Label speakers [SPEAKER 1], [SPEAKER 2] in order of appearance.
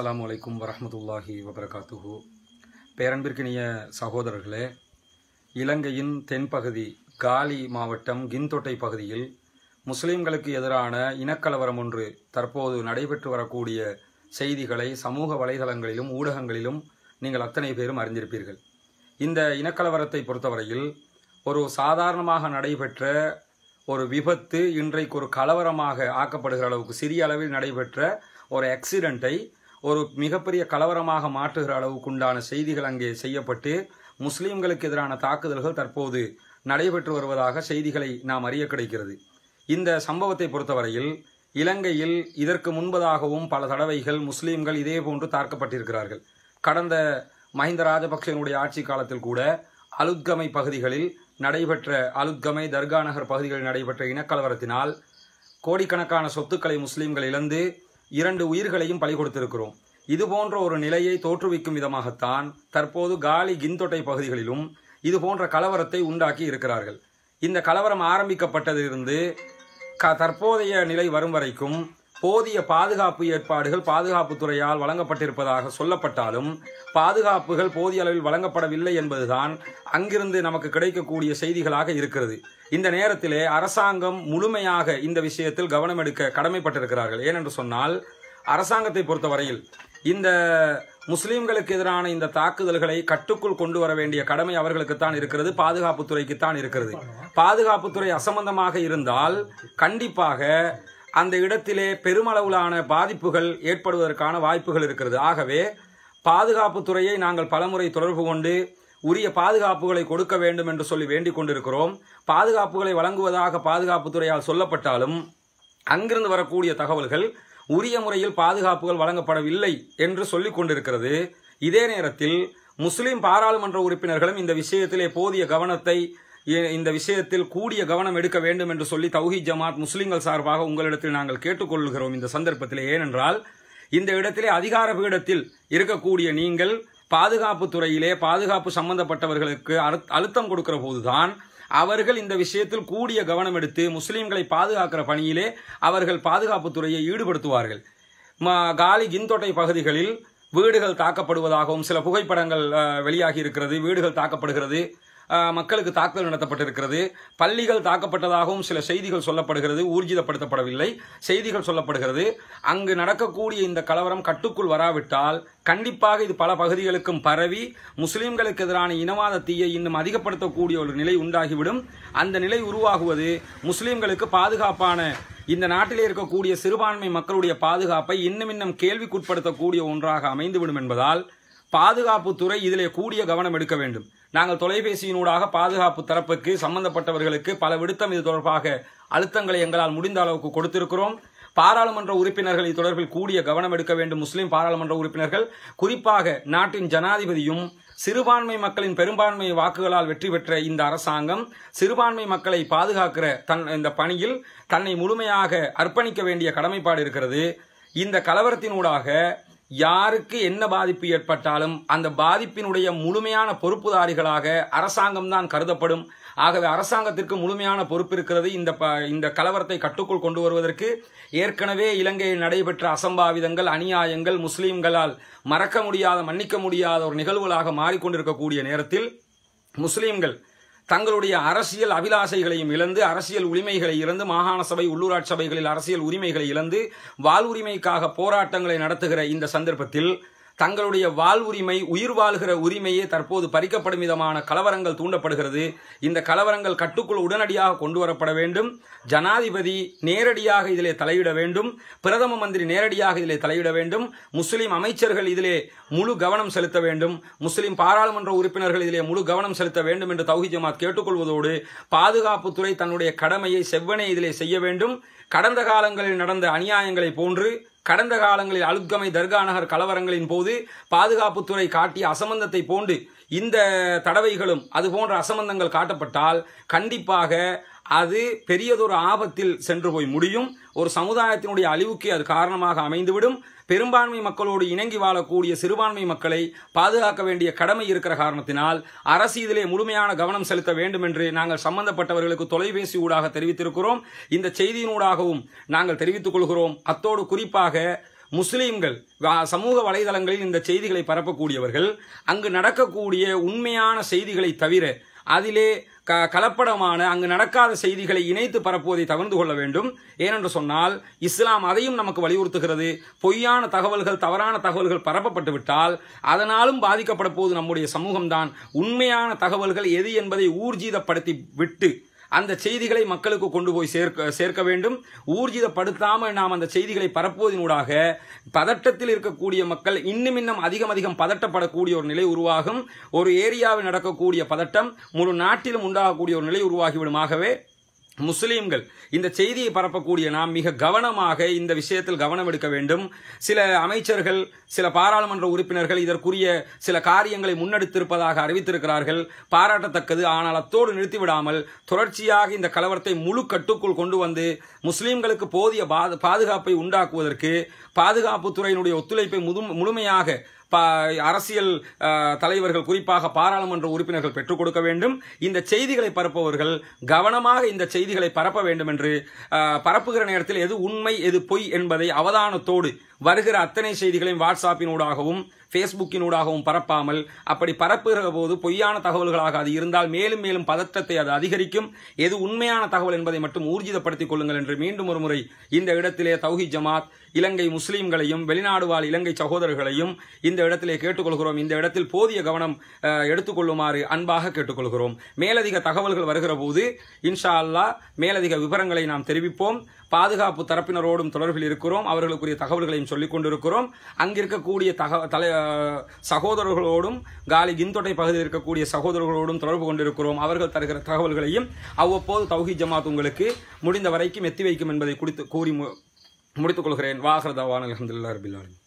[SPEAKER 1] அலாம் வலைக்கும் வரமத்துல்லாஹி வபரகாத்துஹு பேரன்பிற்கினிய சகோதரர்களே இலங்கையின் தென்பகுதி காலி மாவட்டம் கின்தொட்டை பகுதியில் முஸ்லிம்களுக்கு எதிரான இனக்கலவரம் ஒன்று தற்போது நடைபெற்று வரக்கூடிய செய்திகளை சமூக வலைதளங்களிலும் ஊடகங்களிலும் நீங்கள் அத்தனை பேரும் அறிந்திருப்பீர்கள் இந்த இனக்கலவரத்தை பொறுத்தவரையில் ஒரு சாதாரணமாக நடைபெற்ற ஒரு விபத்து இன்றைக்கு ஒரு கலவரமாக ஆக்கப்படுகிற அளவுக்கு சிறிய அளவில் நடைபெற்ற ஒரு ஆக்சிடெண்ட்டை ஒரு மிகப்பெரிய கலவரமாக மாற்றுகிற அளவுக்கு உண்டான செய்திகள் அங்கே செய்யப்பட்டு முஸ்லீம்களுக்கு எதிரான தாக்குதல்கள் தற்போது நடைபெற்று வருவதாக செய்திகளை நாம் அறிய கிடைக்கிறது இந்த சம்பவத்தை பொறுத்தவரையில் இலங்கையில் இதற்கு முன்பதாகவும் பல தடவைகள் முஸ்லீம்கள் இதே போன்று தாக்கப்பட்டிருக்கிறார்கள் கடந்த மஹிந்த ராஜபக்சனுடைய ஆட்சி காலத்தில் கூட அலுத்கமை பகுதிகளில் நடைபெற்ற அலுத்கமை தர்கா நகர் பகுதிகளில் நடைபெற்ற இனக்கலவரத்தினால் கோடிக்கணக்கான சொத்துக்களை முஸ்லீம்கள் இழந்து இரண்டு உயிர்களையும் பலி கொடுத்திருக்கிறோம் இதுபோன்ற ஒரு நிலையை தோற்றுவிக்கும் விதமாகத்தான் தற்போது காலி கிந்தொட்டை பகுதிகளிலும் இதுபோன்ற கலவரத்தை உண்டாக்கி இருக்கிறார்கள் இந்த கலவரம் ஆரம்பிக்கப்பட்டதிலிருந்து க தற்போதைய நிலை வரும் வரைக்கும் போதிய பாதுகாப்பு ஏற்பாடுகள் பாதுகாப்புத்துறையால் வழங்கப்பட்டிருப்பதாக சொல்லப்பட்டாலும் பாதுகாப்புகள் போதிய அளவில் வழங்கப்படவில்லை என்பதுதான் அங்கிருந்து நமக்கு கிடைக்கக்கூடிய செய்திகளாக இருக்கிறது இந்த நேரத்திலே அரசாங்கம் முழுமையாக இந்த விஷயத்தில் கவனம் எடுக்க கடமைப்பட்டிருக்கிறார்கள் ஏனென்று சொன்னால் அரசாங்கத்தை பொறுத்தவரையில் இந்த முஸ்லீம்களுக்கு எதிரான இந்த தாக்குதல்களை கட்டுக்குள் கொண்டு வர வேண்டிய கடமை அவர்களுக்குத்தான் இருக்கிறது தான் இருக்கிறது பாதுகாப்புத்துறை அசம்பந்தமாக இருந்தால் கண்டிப்பாக அந்த இடத்திலே பெருமளவிலான பாதிப்புகள் ஏற்படுவதற்கான வாய்ப்புகள் இருக்கிறது ஆகவே பாதுகாப்புத்துறையை நாங்கள் பலமுறை தொடர்பு கொண்டு உரிய பாதுகாப்புகளை கொடுக்க வேண்டும் என்று சொல்லி வேண்டிக் கொண்டிருக்கிறோம் பாதுகாப்புகளை வழங்குவதாக பாதுகாப்புத்துறையால் சொல்லப்பட்டாலும் அங்கிருந்து வரக்கூடிய தகவல்கள் உரிய முறையில் பாதுகாப்புகள் வழங்கப்படவில்லை என்று சொல்லிக் கொண்டிருக்கிறது இதே நேரத்தில் முஸ்லிம் பாராளுமன்ற உறுப்பினர்களும் இந்த விஷயத்திலே போதிய கவனத்தை இந்த விஷயத்தில் கூடிய கவனம் எடுக்க வேண்டும் என்று சொல்லி தௌஹி ஜமாத் முஸ்லிம்கள் சார்பாக உங்களிடத்தில் நாங்கள் கேட்டுக்கொள்கிறோம் இந்த சந்தர்ப்பத்தில் ஏனென்றால் இந்த இடத்திலே அதிகார பீடத்தில் இருக்கக்கூடிய நீங்கள் பாதுகாப்பு துறையிலே பாதுகாப்பு சம்பந்தப்பட்டவர்களுக்கு அழுத்தம் கொடுக்கிற போதுதான் அவர்கள் இந்த விஷயத்தில் கூடிய கவனம் எடுத்து முஸ்லீம்களை பாதுகாக்கிற பணியிலே அவர்கள் பாதுகாப்பு துறையை ஈடுபடுத்துவார்கள் காலி கிந்தொட்டை பகுதிகளில் வீடுகள் தாக்கப்படுவதாகவும் சில புகைப்படங்கள் வெளியாகி இருக்கிறது வீடுகள் தாக்கப்படுகிறது மக்களுக்கு தாக்குதல் நடத்தப்பட்டிருக்கிறது பள்ளிகள் தாக்கப்பட்டதாகவும் சில செய்திகள் சொல்லப்படுகிறது ஊர்ஜிதப்படுத்தப்படவில்லை செய்திகள் சொல்லப்படுகிறது அங்கு நடக்கக்கூடிய இந்த கலவரம் கட்டுக்குள் வராவிட்டால் கண்டிப்பாக இது பல பகுதிகளுக்கும் பரவி முஸ்லிம்களுக்கு எதிரான இனவாத தீயை இன்னும் அதிகப்படுத்தக்கூடிய ஒரு நிலை உண்டாகிவிடும் அந்த நிலை உருவாகுவது முஸ்லிம்களுக்கு பாதுகாப்பான இந்த நாட்டிலே இருக்கக்கூடிய சிறுபான்மை மக்களுடைய பாதுகாப்பை இன்னும் இன்னும் கேள்விக்குட்படுத்தக்கூடிய ஒன்றாக அமைந்துவிடும் என்பதால் பாதுகாப்புத்துறை இதில் கூடிய கவனம் எடுக்க வேண்டும் நாங்கள் தொலைபேசியினூடாக பாதுகாப்பு தரப்புக்கு சம்பந்தப்பட்டவர்களுக்கு பல விடுத்தம் இது தொடர்பாக அழுத்தங்களை எங்களால் முடிந்த அளவுக்கு கொடுத்திருக்கிறோம் பாராளுமன்ற உறுப்பினர்கள் இது தொடர்பில் கூடிய கவனம் எடுக்க வேண்டும் முஸ்லீம் பாராளுமன்ற உறுப்பினர்கள் குறிப்பாக நாட்டின் ஜனாதிபதியும் சிறுபான்மை மக்களின் பெரும்பான்மை வாக்குகளால் வெற்றி பெற்ற இந்த அரசாங்கம் சிறுபான்மை மக்களை பாதுகாக்கிற தன் இந்த பணியில் தன்னை முழுமையாக அர்ப்பணிக்க வேண்டிய கடமைப்பாடு இருக்கிறது இந்த கலவரத்தினூடாக யாருக்கு என்ன பாதிப்பு ஏற்பட்டாலும் அந்த பாதிப்பினுடைய முழுமையான பொறுப்புதாரிகளாக அரசாங்கம் தான் கருதப்படும் ஆகவே அரசாங்கத்திற்கு முழுமையான பொறுப்பு இருக்கிறது இந்த ப இந்த கலவரத்தை கட்டுக்குள் கொண்டு வருவதற்கு ஏற்கனவே இலங்கையில் நடைபெற்ற அசம்பாவிதங்கள் அநியாயங்கள் முஸ்லீம்களால் மறக்க முடியாத மன்னிக்க முடியாத ஒரு நிகழ்வுகளாக மாறிக்கொண்டிருக்கக்கூடிய நேரத்தில் முஸ்லீம்கள் தங்களுடைய அரசியல் அபிலாசைகளையும் இழந்து அரசியல் உரிமைகளை இழந்து மாகாண சபை உள்ளூராட்சி சபைகளில் அரசியல் உரிமைகளை இழந்து வாழ்வுரிமைக்காக போராட்டங்களை நடத்துகிற இந்த சந்தர்ப்பத்தில் தங்களுடைய வாழ்வுரிமை உயிர் வாழ்கிற உரிமையே தற்போது பறிக்கப்படும் விதமான கலவரங்கள் தூண்டப்படுகிறது இந்த கலவரங்கள் கட்டுக்குள் உடனடியாக கொண்டு வரப்பட வேண்டும் ஜனாதிபதி நேரடியாக இதிலே தலையிட வேண்டும் பிரதம மந்திரி நேரடியாக இதிலே தலையிட வேண்டும் முஸ்லிம் அமைச்சர்கள் இதிலே முழு கவனம் செலுத்த வேண்டும் முஸ்லிம் பாராளுமன்ற உறுப்பினர்கள் இதிலே முழு கவனம் செலுத்த வேண்டும் என்று தௌஹி ஜமாத் கேட்டுக்கொள்வதோடு பாதுகாப்புத்துறை தன்னுடைய கடமையை செவ்வனே இதிலே செய்ய வேண்டும் கடந்த காலங்களில் நடந்த அநியாயங்களை போன்று கடந்த காலங்களில் அழுத்கமை தர்கா நகர் கலவரங்களின் போது பாதுகாப்புத்துறை காட்டிய அசம்பந்தத்தை போன்று இந்த தடவைகளும் அது போன்ற அசம்பந்தங்கள் காட்டப்பட்டால் கண்டிப்பாக அது பெரியதொரு ஆபத்தில் சென்று போய் முடியும் ஒரு சமுதாயத்தினுடைய அழிவுக்கு அது காரணமாக அமைந்துவிடும் பெரும்பான்மை மக்களோடு இணங்கி வாழக்கூடிய சிறுபான்மை மக்களை பாதுகாக்க வேண்டிய கடமை இருக்கிற காரணத்தினால் அரசு இதிலே முழுமையான கவனம் செலுத்த வேண்டும் என்று நாங்கள் சம்பந்தப்பட்டவர்களுக்கு தொலைபேசி ஊடாக தெரிவித்திருக்கிறோம் இந்த செய்தியினூடாகவும் நாங்கள் தெரிவித்துக் கொள்கிறோம் அத்தோடு குறிப்பாக முஸ்லீம்கள் சமூக வலைதளங்களில் இந்த செய்திகளை பரப்பக்கூடியவர்கள் அங்கு நடக்கக்கூடிய உண்மையான செய்திகளை தவிர அதிலே க கலப்படமான அங்கு நடக்காத செய்திகளை இணைத்து பரப்புவதை தவிர்ந்து கொள்ள வேண்டும் ஏனென்று சொன்னால் இஸ்லாம் அதையும் நமக்கு வலியுறுத்துகிறது பொய்யான தகவல்கள் தவறான தகவல்கள் பரப்பப்பட்டு விட்டால் அதனாலும் பாதிக்கப்பட போது நம்முடைய சமூகம்தான் உண்மையான தகவல்கள் எது என்பதை ஊர்ஜிதப்படுத்தி விட்டு அந்த செய்திகளை மக்களுக்கு கொண்டு போய் சேர்க்க சேர்க்க வேண்டும் ஊர்ஜிதப்படுத்தாமல் நாம் அந்த செய்திகளை பரப்புவதனூடாக பதட்டத்தில் இருக்கக்கூடிய மக்கள் இன்னும் இன்னும் அதிகம் அதிகம் பதட்டப்படக்கூடிய ஒரு நிலை உருவாகும் ஒரு ஏரியாவில் நடக்கக்கூடிய பதட்டம் முழு நாட்டிலும் உண்டாகக்கூடிய ஒரு நிலை உருவாகிவிடும் ஆகவே முஸ்லீம்கள் இந்த செய்தியை பரப்பக்கூடிய நாம் மிக கவனமாக இந்த விஷயத்தில் கவனம் எடுக்க வேண்டும் சில அமைச்சர்கள் சில பாராளுமன்ற உறுப்பினர்கள் இதற்குரிய சில காரியங்களை முன்னெடுத்திருப்பதாக அறிவித்திருக்கிறார்கள் பாராட்டத்தக்கது ஆனால் அத்தோடு நிறுத்திவிடாமல் தொடர்ச்சியாக இந்த கலவரத்தை முழு கட்டுக்குள் கொண்டு வந்து முஸ்லீம்களுக்கு போதிய பாதுகாப்பை உண்டாக்குவதற்கு பாதுகாப்புத்துறையினுடைய ஒத்துழைப்பை முழுமையாக அரசியல் தலைவர்கள் குறிப்பாக பாராளுமன்ற உறுப்பினர்கள் பெற்றுக் கொடுக்க வேண்டும் இந்த செய்திகளை பரப்புபவர்கள் கவனமாக இந்த செய்திகளை பரப்ப வேண்டும் என்று பரப்புகிற நேரத்தில் எது உண்மை எது பொய் என்பதை அவதானத்தோடு வருகிற அத்தனை செய்திகளையும் வாட்ஸ்அப்பினூடாகவும் ஃபேஸ்புக்கினூடாகவும் பரப்பாமல் அப்படி பரப்புகிற போது பொய்யான தகவல்களாக அது இருந்தால் மேலும் மேலும் பதற்றத்தை அது அதிகரிக்கும் எது உண்மையான தகவல் என்பதை மட்டும் ஊர்ஜிதப்படுத்திக் கொள்ளுங்கள் என்று மீண்டும் ஒரு முறை இந்த இடத்திலே தௌஹி ஜமாத் இலங்கை முஸ்லீம்களையும் வெளிநாடு வாழ் இலங்கை சகோதரர்களையும் இந்த இடத்திலே கேட்டுக்கொள்கிறோம் இந்த இடத்தில் போதிய கவனம் எடுத்துக்கொள்ளுமாறு அன்பாக கேட்டுக்கொள்கிறோம் மேலதிக தகவல்கள் வருகிற போது இன்ஷா அல்லா மேலதிக விவரங்களை நாம் தெரிவிப்போம் பாதுகாப்பு தரப்பினரோடும் தொடர்பில் இருக்கிறோம் அவர்களுக்குரிய தகவல்களையும் சொல்லிக் கொண்டிருக்கிறோம் அங்கிருக்கக்கூடிய தக தலை சகோதரர்களோடும் காலி கிந்தொட்டை பகுதியில் இருக்கக்கூடிய சகோதரர்களோடும் தொடர்பு கொண்டிருக்கிறோம் அவர்கள் தருகிற தகவல்களையும் அவ்வப்போது தௌஹி ஜமாத் உங்களுக்கு முடிந்த வரைக்கும் எத்தி வைக்கும் என்பதை குறித்து கூறி முடித்துக் கொள்கிறேன் வாகரதாவான்